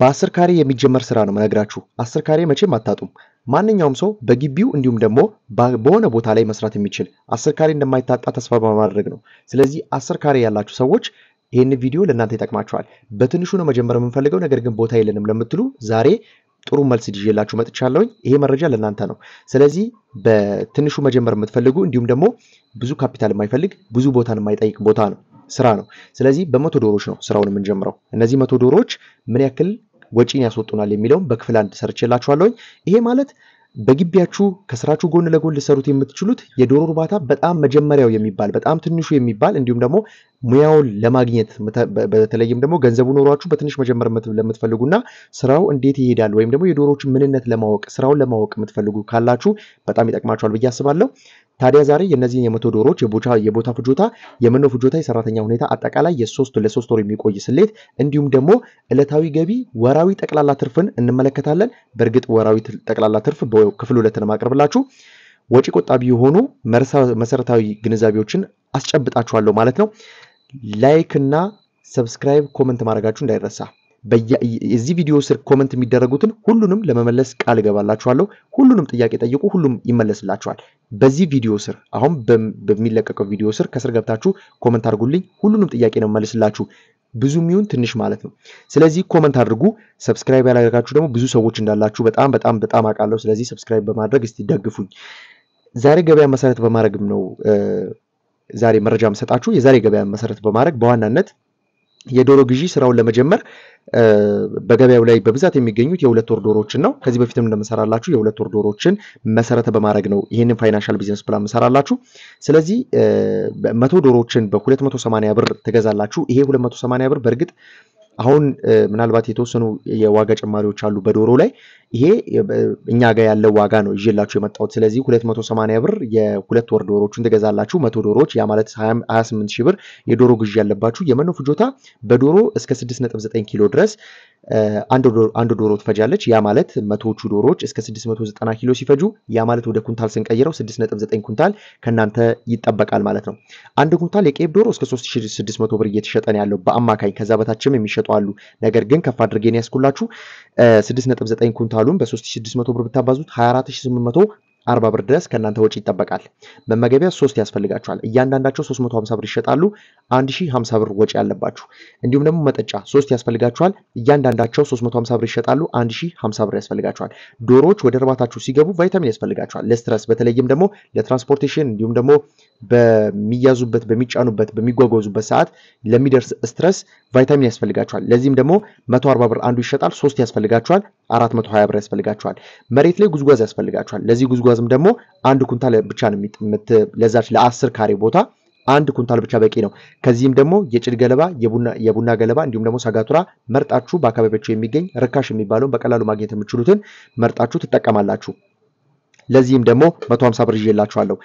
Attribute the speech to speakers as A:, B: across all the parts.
A: በአስር ካሬ የሚጀመር ስራ ነው መነግራችሁ። አስር ካሬ መቼም አታጡም። ማንኛውም ሰው በግቢው እንዲሁም ደግሞ በሆነ ቦታ ላይ መስራት የሚችል አስር ካሬ እንደማይታጣ ተስፋ በማድረግ ነው። ስለዚህ አስር ካሬ ያላችሁ ሰዎች ይህን ቪዲዮ ለእናንተ ይጠቅማችኋል። በትንሹ ነው መጀመር የምንፈልገው፣ ነገር ግን ቦታ የለንም ለምትሉ ዛሬ ጥሩ መልስ ይዤላችሁ መጥቻለሁኝ። ይሄ መረጃ ለእናንተ ነው። ስለዚህ በትንሹ መጀመር የምትፈልጉ እንዲሁም ደግሞ ብዙ ካፒታል የማይፈልግ ብዙ ቦታን የማይጠይቅ ቦታ ነው። ስራ ነው። ስለዚህ በመቶ ዶሮዎች ነው ስራውን የምንጀምረው። እነዚህ መቶ ዶሮዎች ምን ያክል ወጪን ያስወጡናል የሚለውም በክፍል አንድ ሰርቼላችኋለሁኝ። ይሄ ማለት በግቢያችሁ ከስራችሁ ጎን ለጎን ልሰሩት የምትችሉት የዶሮ እርባታ በጣም መጀመሪያው የሚባል በጣም ትንሹ የሚባል እንዲሁም ደግሞ ሙያውን ለማግኘት በተለይም ደግሞ ገንዘቡ ኖሯችሁ በትንሽ መጀመር እና ስራው እንዴት ይሄዳል ወይም ደግሞ የዶሮዎች ምንነት ለማወቅ ስራውን ለማወቅ የምትፈልጉ ካላችሁ በጣም ይጠቅማችኋል ብዬ አስባለሁ። ታዲያ ዛሬ የእነዚህን የመቶ ዶሮዎች የቦታ ፍጆታ፣ የመኖ ፍጆታ፣ የሰራተኛ ሁኔታ፣ አጠቃላይ የሶስት ለሶስት ወር የሚቆይ ስሌት እንዲሁም ደግሞ እለታዊ ገቢ፣ ወራዊ ጠቅላላ ትርፍን እንመለከታለን። በእርግጥ ወራዊ ጠቅላላ ትርፍ ክፍል ሁለትን ማቅርብላችሁ ወጪ ቆጣቢ የሆኑ መሰረታዊ ግንዛቤዎችን አስጨብጣችኋለሁ ማለት ነው። ላይክ እና ሰብስክራይብ ኮመንት ማድረጋችሁ እንዳይረሳ። እዚህ ቪዲዮ ስር ኮመንት የሚደረጉትን ሁሉንም ለመመለስ ቃል እገባላችኋለሁ። ሁሉንም ጥያቄ ጠይቁ፣ ሁሉም ይመለስላችኋል። በዚህ ቪዲዮ ስር አሁን በሚለቀቀው ቪዲዮ ስር ከስር ገብታችሁ ኮመንት አድርጉልኝ። ሁሉንም ጥያቄ ነው መልስላችሁ፣ ብዙ የሚሆን ትንሽ ማለት ነው። ስለዚህ ኮመንት አድርጉ። ሰብስክራይብ ያላደረጋችሁ ደግሞ ብዙ ሰዎች እንዳላችሁ በጣም በጣም በጣም አውቃለሁ። ስለዚህ ሰብስክራይብ በማድረግ እስቲ ደግፉኝ። ዛሬ ገበያ መሰረት በማድረግም ነው ዛሬ መረጃ የምሰጣችሁ የዛሬ ገበያ መሰረት በማድረግ በዋናነት የዶሮ ግዢ ስራውን ለመጀመር በገበያው ላይ በብዛት የሚገኙት የሁለት ወር ዶሮዎችን ነው። ከዚህ በፊትም እንደምሰራላችሁ የሁለት ወር ዶሮዎችን መሰረተ በማድረግ ነው ይህንን ፋይናንሻል ቢዝነስ ፕላን ምሰራላችሁ። ስለዚህ መቶ ዶሮዎችን በ280 ብር ትገዛላችሁ። ይሄ 280 ብር በእርግጥ አሁን ምናልባት የተወሰኑ የዋጋ ጭማሪዎች አሉ በዶሮ ላይ። ይሄ እኛ ጋር ያለው ዋጋ ነው ይዤላችሁ የመጣሁት። ስለዚህ 280 ብር የሁለት ወር ዶሮዎቹን ትገዛላችሁ። መቶ ዶሮዎች ያ ማለት 28 ሺህ ብር የዶሮ ግዢ ያለባችሁ የመኖ ፍጆታ በዶሮ እስከ 6.9 ኪሎ ድረስ አንድ ዶሮ ትፈጃለች። ያ ማለት መቶዎቹ ዶሮዎች እስከ 690 ኪሎ ሲፈጁ ያ ማለት ወደ ኩንታል ስንቀይረው 6.9 ኩንታል ከእናንተ ይጠበቃል ማለት ነው። አንድ ኩንታል የቄብ ዶሮ እስከ 3600 ብር እየተሸጠ ነው ያለው በአማካኝ። ከዛ በታችም የሚሸጡ አሉ። ነገር ግን ከፍ አድርጌን ያስኩላችሁ 6.9 ኩንታሉን በ3600 ብር ብታባዙት 24800 አርባ ብር ድረስ ከእናንተ ወጪ ይጠበቃል። መመገቢያ ሶስት ያስፈልጋችኋል። እያንዳንዳቸው 350 ብር ይሸጣሉ። 1050 ብር ወጪ ያለባችሁ። እንዲሁም ደግሞ መጠጫ ሶስት ያስፈልጋችኋል። እያንዳንዳቸው 350 ብር ይሸጣሉ። 1050 ብር ያስፈልጋችኋል። ዶሮዎች ወደ እርባታችሁ ሲገቡ ቫይታሚን ያስፈልጋችኋል። ለስትረስ በተለይም ደግሞ ለትራንስፖርቴሽን እንዲሁም ደግሞ በሚያዙበት በሚጫኑበት በሚጓጓዙበት ሰዓት ለሚደርስ ስትረስ ቫይታሚን ያስፈልጋችኋል። ለዚህም ደግሞ 140 ብር አንዱ ይሸጣል። ሶስት ያስፈልጋችኋል። 420 ብር ያስፈልጋችኋል። መሬት ላይ ጉዝጓዝ ያስፈልጋችኋል። ለዚህ ጉዝጓዝ ለመጓዝም ደግሞ አንድ ኩንታል ብቻ ነው ለዛች ለአስር ካሬ ቦታ አንድ ኩንታል ብቻ በቂ ነው። ከዚህም ደግሞ የጭድ ገለባ፣ የቡና ገለባ እንዲሁም ደግሞ ሳጋቱራ መርጣችሁ በአካባቢያቸው የሚገኝ ርካሽ የሚባለውን በቀላሉ ማግኘት የምችሉትን መርጣችሁ ትጠቀማላችሁ። ለዚህም ደግሞ 150 ብር ይዤላችኋለሁ።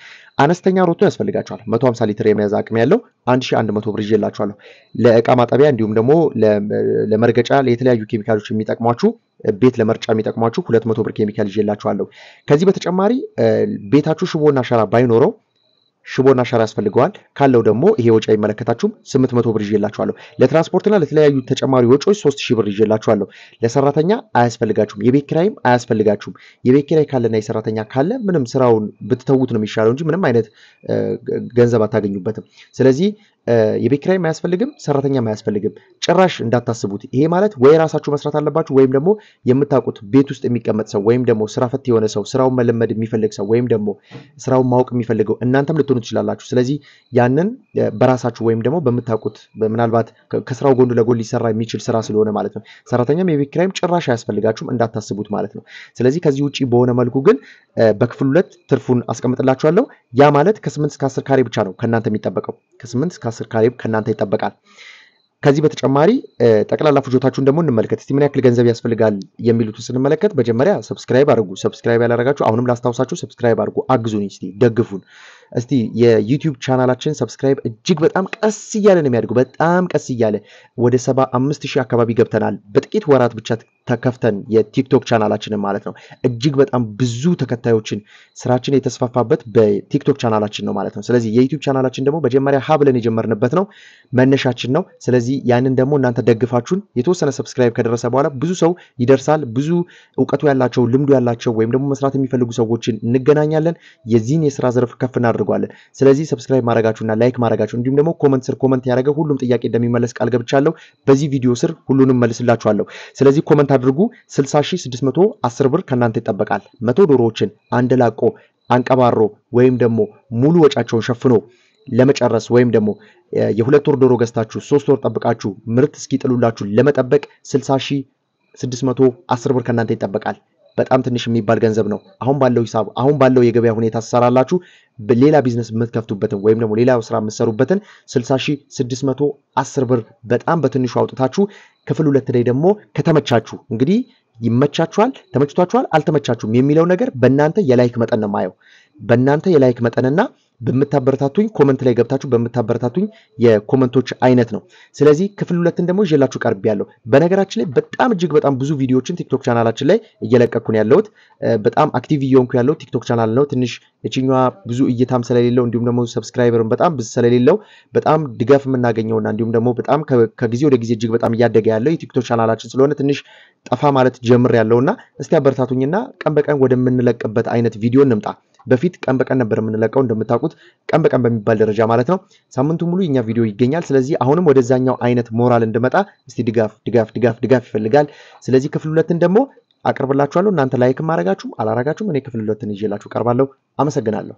A: አነስተኛ ሮቶ ያስፈልጋችኋል። 150 ሊትር የመያዝ አቅም ያለው 1100 ብር ይዤላችኋለሁ። ለእቃ ማጠቢያ እንዲሁም ደግሞ ለመርገጫ፣ ለተለያዩ ኬሚካሎች የሚጠቅሟችሁ ቤት ለመርጫ የሚጠቅሟችሁ ሁለት መቶ ብር ኬሚካል ይዤላችኋለሁ። ከዚህ በተጨማሪ ቤታችሁ ሽቦና ሸራ ባይኖረው ሽቦና ሸራ ያስፈልገዋል ካለው ደግሞ ይሄ ወጪ አይመለከታችሁም። ስምንት መቶ ብር ይዤላችኋለሁ። ለትራንስፖርትና ለተለያዩ ተጨማሪ ወጪዎች ሶስት ሺህ ብር ይዤላችኋለሁ። ለሰራተኛ አያስፈልጋችሁም። የቤት ኪራይም አያስፈልጋችሁም። የቤት ኪራይ ካለና የሰራተኛ ካለ ምንም ስራውን ብትተዉት ነው የሚሻለው እንጂ ምንም አይነት ገንዘብ አታገኙበትም። ስለዚህ የቤት ኪራይም አያስፈልግም፣ ሰራተኛም አያስፈልግም። ጭራሽ እንዳታስቡት። ይሄ ማለት ወይ ራሳችሁ መስራት አለባችሁ ወይም ደግሞ የምታውቁት ቤት ውስጥ የሚቀመጥ ሰው ወይም ደግሞ ስራ ፈት የሆነ ሰው ስራውን መለመድ የሚፈልግ ሰው ወይም ደግሞ ስራውን ማወቅ የሚፈልገው እናንተም ልትሆኑ ትችላላችሁ። ስለዚህ ያንን በራሳችሁ ወይም ደግሞ በምታውቁት ምናልባት ከስራው ጎን ለጎን ሊሰራ የሚችል ስራ ስለሆነ ማለት ነው። ሰራተኛም የቤት ኪራይም ጭራሽ አያስፈልጋችሁም፣ እንዳታስቡት ማለት ነው። ስለዚህ ከዚህ ውጭ በሆነ መልኩ ግን በክፍል ሁለት ትርፉን አስቀምጥላችኋለሁ። ያ ማለት ከስምንት እስከ አስር ካሬ ብቻ ነው ከእናንተ የሚጠበቀው ከስምንት እስከ አስርካሪም ከእናንተ ይጠበቃል። ከዚህ በተጨማሪ ጠቅላላ ፍጆታችሁን ደግሞ እንመልከት እስቲ ምን ያክል ገንዘብ ያስፈልጋል የሚሉትን ስንመለከት መጀመሪያ ሰብስክራይብ አድርጉ። ሰብስክራይብ ያላረጋችሁ አሁንም ላስታውሳችሁ ሰብስክራይብ አድርጉ። አግዙን እስቲ ደግፉን። እስቲ የዩቲዩብ ቻናላችን ሰብስክራይብ እጅግ በጣም ቀስ እያለ ነው የሚያድጉ በጣም ቀስ እያለ ወደ ሰባ አምስት ሺህ አካባቢ ገብተናል። በጥቂት ወራት ብቻ ተከፍተን የቲክቶክ ቻናላችንን ማለት ነው። እጅግ በጣም ብዙ ተከታዮችን ስራችን የተስፋፋበት በቲክቶክ ቻናላችን ነው ማለት ነው። ስለዚህ የዩቲዩብ ቻናላችን ደግሞ መጀመሪያ ሀ ብለን የጀመርንበት ነው፣ መነሻችን ነው። ስለዚህ ያንን ደግሞ እናንተ ደግፋችሁን የተወሰነ ሰብስክራይብ ከደረሰ በኋላ ብዙ ሰው ይደርሳል። ብዙ እውቀቱ ያላቸው ልምዱ ያላቸው ወይም ደግሞ መስራት የሚፈልጉ ሰዎችን እንገናኛለን። የዚህን የስራ ዘርፍ ከፍና እናደርገዋለን። ስለዚህ ሰብስክራይብ ማድረጋችሁና ላይክ ማድረጋችሁ እንዲሁም ደግሞ ኮመንት ስር ኮመንት ያደረገ ሁሉም ጥያቄ እንደሚመለስ ቃል ገብቻለሁ። በዚህ ቪዲዮ ስር ሁሉንም መልስላችኋለሁ። ስለዚህ ኮመንት አድርጉ። 60610 ብር ከእናንተ ይጠበቃል። መቶ ዶሮዎችን አንደላቆ አንቀባሮ ወይም ደግሞ ሙሉ ወጫቸውን ሸፍኖ ለመጨረስ ወይም ደግሞ የሁለት ወር ዶሮ ገዝታችሁ ሶስት ወር ጠብቃችሁ ምርት እስኪጥሉላችሁ ለመጠበቅ 60610 ብር ከእናንተ ይጠበቃል። በጣም ትንሽ የሚባል ገንዘብ ነው። አሁን ባለው ሂሳብ፣ አሁን ባለው የገበያ ሁኔታ ትሰራላችሁ። ሌላ ቢዝነስ የምትከፍቱበትን ወይም ደግሞ ሌላ ስራ የምትሰሩበትን 60610 ብር በጣም በትንሹ አውጥታችሁ ክፍል ሁለት ላይ ደግሞ ከተመቻችሁ እንግዲህ ይመቻችኋል፣ ተመችቷችኋል፣ አልተመቻችሁም የሚለው ነገር በእናንተ የላይክ መጠን ነው ማየው በእናንተ የላይክ መጠንና በምታበረታቱኝ ኮመንት ላይ ገብታችሁ በምታበረታቱኝ የኮመንቶች አይነት ነው። ስለዚህ ክፍል ሁለትን ደግሞ ይዤላችሁ ቀርብ ያለው በነገራችን ላይ በጣም እጅግ በጣም ብዙ ቪዲዮዎችን ቲክቶክ ቻናላችን ላይ እየለቀኩን ያለሁት በጣም አክቲቭ እየሆንኩ ያለው ቲክቶክ ቻናል ነው። ትንሽ እችኛ ብዙ እይታም ስለሌለው እንዲሁም ደግሞ ሰብስክራይበርም በጣም ብዙ ስለሌለው በጣም ድጋፍ የምናገኘውና እንዲሁም ደግሞ በጣም ከጊዜ ወደ ጊዜ እጅግ በጣም እያደገ ያለው የቲክቶክ ቻናላችን ስለሆነ ትንሽ ጠፋ ማለት ጀምር ያለውና እስቲ አበረታቱኝና ቀን በቀን ወደምንለቅበት አይነት ቪዲዮ እንምጣ። በፊት ቀን በቀን ነበር የምንለቀው እንደምታውቁት ቀን በቀን በሚባል ደረጃ ማለት ነው። ሳምንቱ ሙሉ የኛ ቪዲዮ ይገኛል። ስለዚህ አሁንም ወደዛኛው አይነት ሞራል እንድመጣ እስቲ ድጋፍ ድጋፍ ድጋፍ ድጋፍ ይፈልጋል። ስለዚህ ክፍል ሁለትን ደግሞ አቅርብላችኋለሁ። እናንተ ላይክ ማድረጋችሁም አላረጋችሁም እኔ ክፍል ሁለትን ይዤላችሁ ቀርባለሁ። አመሰግናለሁ።